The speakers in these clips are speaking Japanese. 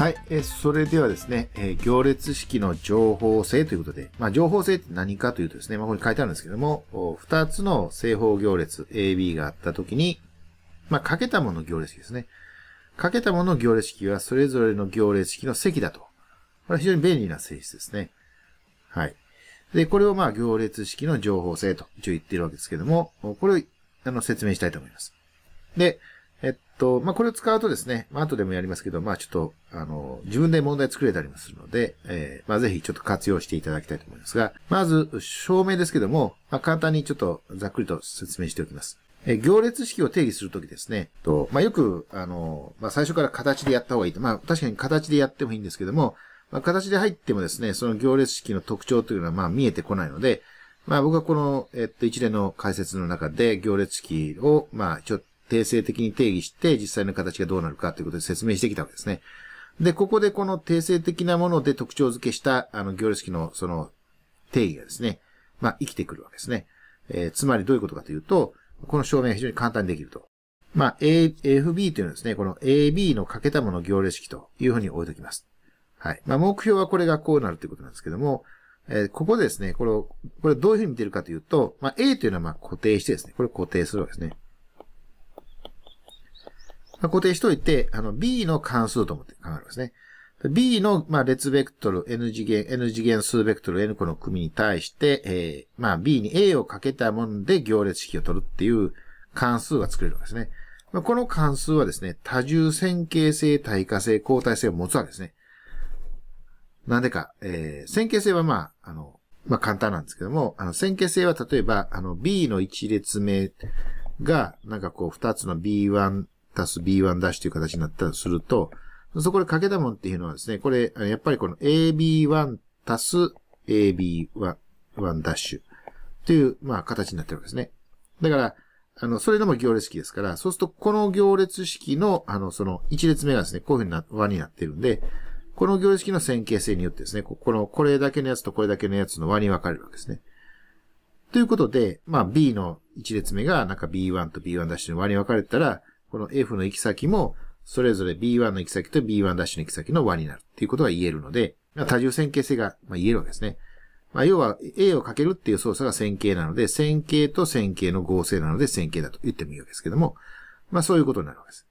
はい、えそれではですね、え行列式の情報性ということで、まあ、情報性って何かというとですね、まあ、ここに書いてあるんですけども、2つの正方行列 AB があったときに、まあ、かけたもの行列式ですね。かけたもの行列式はそれぞれの行列式の積だと。これは非常に便利な性質ですね。はい。で、これをまあ行列式の情報性と一応言ってるわけですけども、これをあの説明したいと思います。で、えっと、まあ、これを使うとですね、まあ、後でもやりますけど、まあ、ちょっと、あの、自分で問題作れたりもするので、えー、まあ、ぜひちょっと活用していただきたいと思いますが、まず、証明ですけども、まあ、簡単にちょっとざっくりと説明しておきます。えー、行列式を定義するときですね、と、まあ、よく、あの、まあ、最初から形でやった方がいいと。まあ、確かに形でやってもいいんですけども、まあ、形で入ってもですね、その行列式の特徴というのは、ま見えてこないので、まあ僕はこの、えっと、一連の解説の中で行列式を、まあ、ちょっ定性的に定義して、実際の形がどうなるかということで説明してきたわけですね。で、ここでこの定性的なもので特徴付けした、あの、行列式のその定義がですね、まあ、生きてくるわけですね。えー、つまりどういうことかというと、この証明が非常に簡単にできると。まあ、A、FB というのはですね、この AB のかけたもの行列式というふうに置いときます。はい。まあ、目標はこれがこうなるということなんですけども、えー、ここでですね、これを、これどういうふうに見てるかというと、まあ、A というのはま固定してですね、これ固定するわけですね。固定しといて、あの、b の関数と思って考えますね。b の、まあ、列ベクトル n 次元、n 次元数ベクトル n 個の組に対して、えー、まあ、b に a をかけたもんで行列式を取るっていう関数が作れるわけですね。まあ、この関数はですね、多重線形性、対化性、交代性を持つわけですね。なんでか、えー、線形性はまあ、あの、まあ、簡単なんですけども、あの、線形性は例えば、あの、b の1列目が、なんかこう、2つの b1、足す B1 ダッシュという形になったとすると、そこで掛けたもんっていうのはですね、これ、やっぱりこの AB1 足す AB1 ダッシュという、まあ、形になってるわけですね。だから、あの、それでも行列式ですから、そうするとこの行列式の、あの、その1列目がですね、こういうふうな和になってるんで、この行列式の線形性によってですね、ここの、これだけのやつとこれだけのやつの和に分かれるわけですね。ということで、まあ B の1列目がなんか B1 と B1' の和に分かれたら、この f の行き先も、それぞれ b1 の行き先と b1' の行き先の和になるっていうことが言えるので、多重線形性が言えるわけですね。まあ、要は A をかけるっていう操作が線形なので、線形と線形の合成なので線形だと言ってもいいわけですけども、まあそういうことになるわけです。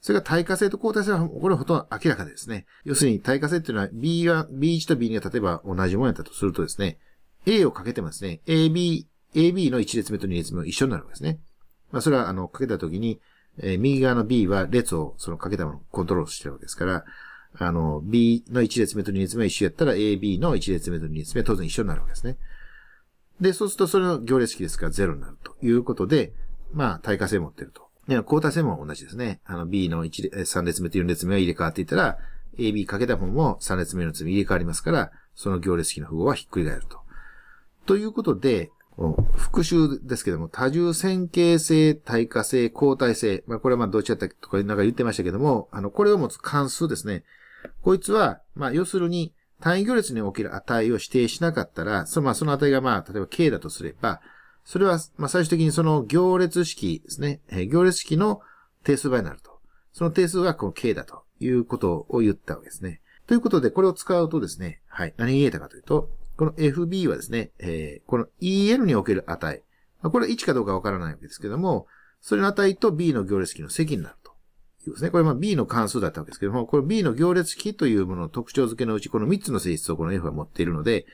それが対化性と交代性は、これはほとんど明らかですね。要するに対化性っていうのは B1、B1 と B2 が例えば同じものやったとするとですね、A をかけてもですね、AB、AB の1列目と2列目も一緒になるわけですね。まあそれはあの、かけたときに、えー、右側の B は列をそのかけたものをコントロールしてるわけですから、あの、B の1列目と2列目は一緒やったら AB の1列目と2列目は当然一緒になるわけですね。で、そうするとそれの行列式ですから0になるということで、まあ、対価性持ってると。で、交代性も同じですね。あの、B の1 3列目と4列目は入れ替わっていたら、AB かけた方も3列目の列目入れ替わりますから、その行列式の符号はひっくり返ると。ということで、復習ですけども、多重線形性、対化性、交代性。まあ、これはまあ、どっちやったとか、なんか言ってましたけども、あの、これを持つ関数ですね。こいつは、まあ、要するに、単位行列における値を指定しなかったら、その、まあ、その値がまあ、例えば K だとすれば、それは、まあ、最終的にその行列式ですね。え行列式の定数倍になると。その定数がこの K だということを言ったわけですね。ということで、これを使うとですね、はい、何が言えたかというと、この FB はですね、えー、この EL における値。これは1かどうかわからないわけですけども、それの値と B の行列式の積になるというですね。これま B の関数だったわけですけども、この B の行列式というものの特徴付けのうち、この3つの性質をこの F は持っているので、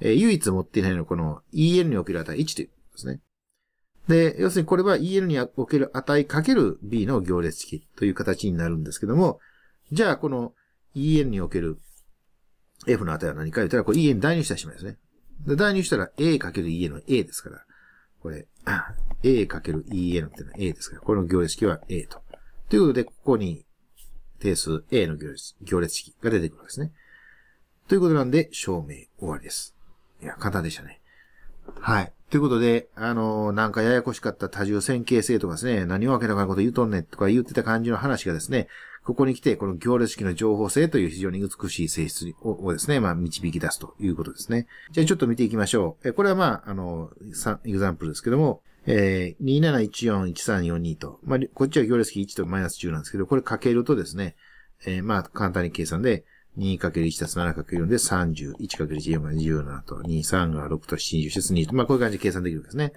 えー、唯一持っていないのはこの EL における値1ということですね。で、要するにこれは EL における値かける B の行列式という形になるんですけども、じゃあこの EL における F の値は何か言ったら、これ EA に代入したらしまいですね。で代入したら a かける e a の A ですから、これ、a る e a のっていうのは A ですから、これの行列式は A と。ということで、ここに定数 A の行列行列式が出てくるわけですね。ということなんで、証明終わりです。いや、簡単でしたね。はい。ということで、あのー、なんかややこしかった多重線形性とかですね、何をわけのかいこと言うとんねんとか言ってた感じの話がですね、ここに来て、この行列式の情報性という非常に美しい性質をですね、まあ、導き出すということですね。じゃあちょっと見ていきましょう。えこれはまあ、あの、エグザンプルですけども、えー、27141342と、まあ、こっちは行列式1とマイナス10なんですけど、これかけるとですね、えー、まあ、簡単に計算で、2×1 たす 7×4 で30、1×1 が27と、2、3が6と7、20、2と、まあ、こういう感じで計算できるんですね。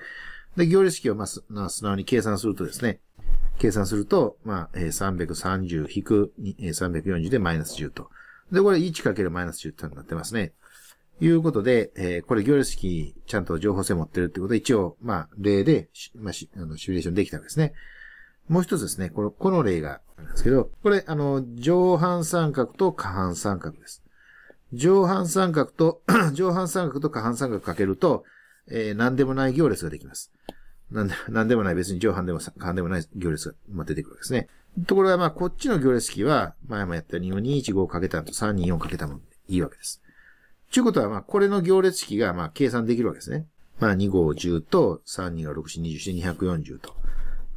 で、行列式をまあ、素直に計算するとですね、計算すると、まあ、330引く、340でマイナス10と。で、これ 1× マイナス10ってなってますね。いうことで、えー、これ行列式ちゃんと情報性持ってるってことで、一応、まあ、例で、まあ、シミュレーションできたわけですね。もう一つですね、この、この例があるんですけど、これ、あの、上半三角と下半三角です。上半三角と、上半三角と下半三角かけると、えー、何でもない行列ができます。なんで、なんでもない、別に上半でも下でもない行列が、出てくるわけですね。ところが、まあ、こっちの行列式は、前もやったように4215をかけたのと324かけたものいいわけです。ちゅうことは、まあ、これの行列式が、まあ、計算できるわけですね。まあ、2 5 10と32 6 6、24、240と。で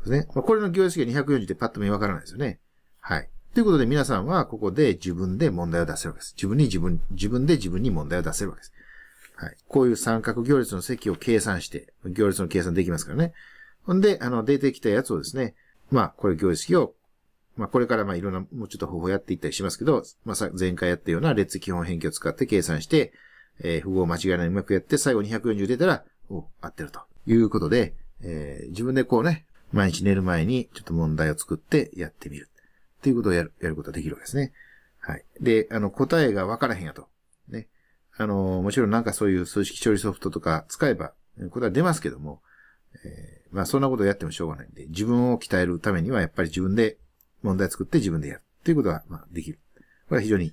すね。まあ、これの行列式が240ってパッと見わからないですよね。はい。ということで、皆さんは、ここで自分で問題を出せるわけです。自分に自分、自分で自分に問題を出せるわけです。はい。こういう三角行列の積を計算して、行列の計算できますからね。ほんで、あの、出てきたやつをですね、まあ、これ行列式を、まあ、これからまあ、いろんな、もうちょっと方法やっていったりしますけど、まあ、前回やったような列基本変形を使って計算して、えー、符号間違いないうまくやって、最後240出たら、お、合ってると。いうことで、えー、自分でこうね、毎日寝る前にちょっと問題を作ってやってみる。っていうことをやる、やることができるわけですね。はい。で、あの、答えが分からへんやと。あの、もちろんなんかそういう数式処理ソフトとか使えば、これは出ますけども、えー、まあそんなことをやってもしょうがないんで、自分を鍛えるためにはやっぱり自分で問題作って自分でやるっていうことは、まあできる。これは非常にい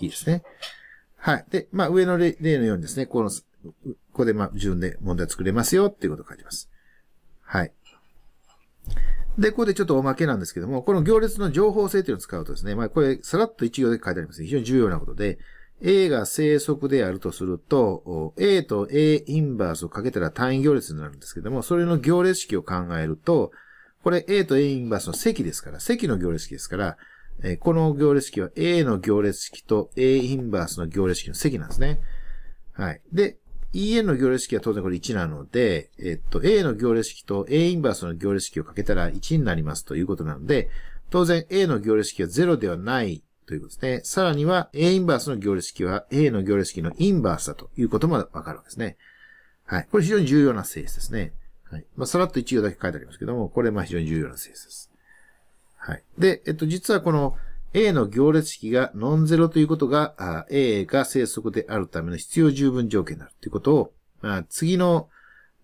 いですね。はい。で、まあ上の例のようにですね、この、ここでまあ自分で問題作れますよっていうことを書いてます。はい。で、ここでちょっとおまけなんですけども、この行列の情報性っていうのを使うとですね、まあこれさらっと1行で書いてあります、ね。非常に重要なことで、A が正則であるとすると、A と A インバースをかけたら単位行列になるんですけども、それの行列式を考えると、これ A と A インバースの積ですから、積の行列式ですから、えこの行列式は A の行列式と A インバースの行列式の積なんですね。はい。で、EN の行列式は当然これ1なので、えっと、A の行列式と A インバースの行列式をかけたら1になりますということなので、当然 A の行列式は0ではないということですね。さらには A インバースの行列式は A の行列式のインバースだということもわかるわけですね。はい。これ非常に重要な性質ですね。はい。まあ、さらっと1行だけ書いてありますけども、これまあ非常に重要な性質です。はい。で、えっと、実はこの A の行列式がノンゼロということが、A が正則であるための必要十分条件になるということを、まあ、次の、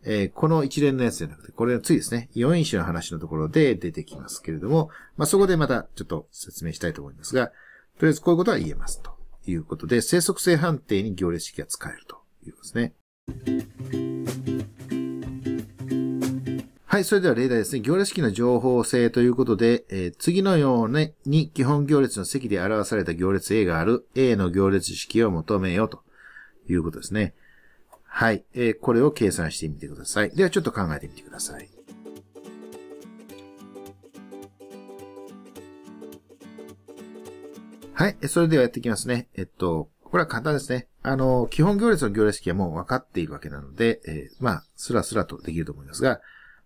えー、この一連のやつじゃなくて、これの次ですね。4因子の話のところで出てきますけれども、まあ、そこでまたちょっと説明したいと思いますが、とりあえずこういうことは言えますということで、生息性判定に行列式が使えるということですね。はい、それでは例題ですね。行列式の情報性ということで、えー、次のように基本行列の席で表された行列 A がある A の行列式を求めようということですね。はい、えー、これを計算してみてください。ではちょっと考えてみてください。はい。それではやっていきますね。えっと、これは簡単ですね。あの、基本行列の行列式はもう分かっているわけなので、えー、まあ、スラスラとできると思いますが、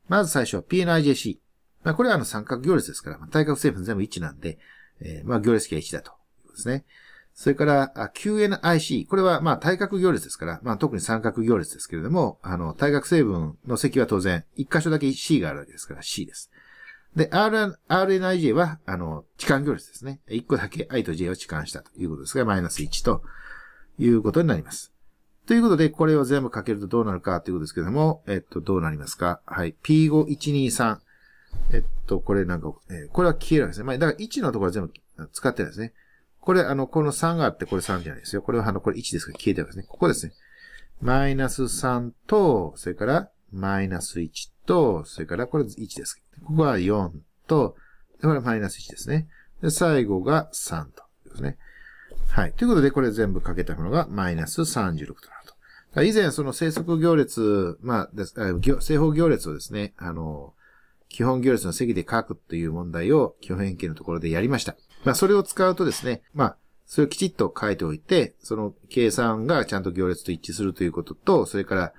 まず最初は PNIJC。まあ、これはあの三角行列ですから、まあ、対角成分全部1なんで、えー、まあ、行列式は1だと。ですね。それから、QNIC。これは、まあ、対角行列ですから、まあ、特に三角行列ですけれども、あの、対角成分の積は当然、一箇所だけ C があるわけですから、C です。で、RNIJ は、あの、置換行列ですね。1個だけ i と j を置換したということですが、マイナス1ということになります。ということで、これを全部かけるとどうなるかということですけども、えっと、どうなりますかはい。P5123。えっと、これなんか、えー、これは消えるわけですね。まあ、だから1のところは全部使ってないですね。これ、あの、この3があってこれ3じゃないですよ。これはあの、これ1ですから消えてるわけですね。ここですね。マイナス3と、それからマイナス1と、それからこれ1です。ここは4と、これマイナス1ですね。で、最後が3と。ですね。はい。ということで、これ全部かけたものがマイナス36となると。以前、その正則行列、まあ、です正方行列をですね、あの、基本行列の積で書くという問題を基本変形のところでやりました。まあ、それを使うとですね、まあ、それをきちっと書いておいて、その計算がちゃんと行列と一致するということと、それから、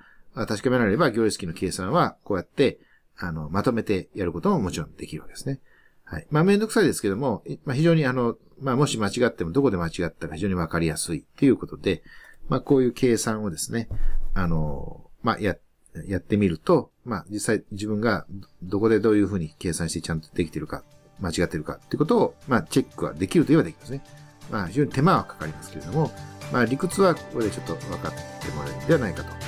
確かめられれば、行列式の計算は、こうやって、あの、まとめてやることももちろんできるわけですね。はい。まあ、めんどくさいですけども、まあ、非常にあの、まあ、もし間違っても、どこで間違ったら非常にわかりやすいっていうことで、まあ、こういう計算をですね、あの、まあ、や、やってみると、まあ、実際自分がどこでどういうふうに計算してちゃんとできてるか、間違ってるかっていうことを、まあ、チェックはできるといえばできますね。まあ、非常に手間はかかりますけれども、まあ、理屈はこれでちょっと分かってもらえるんではないかと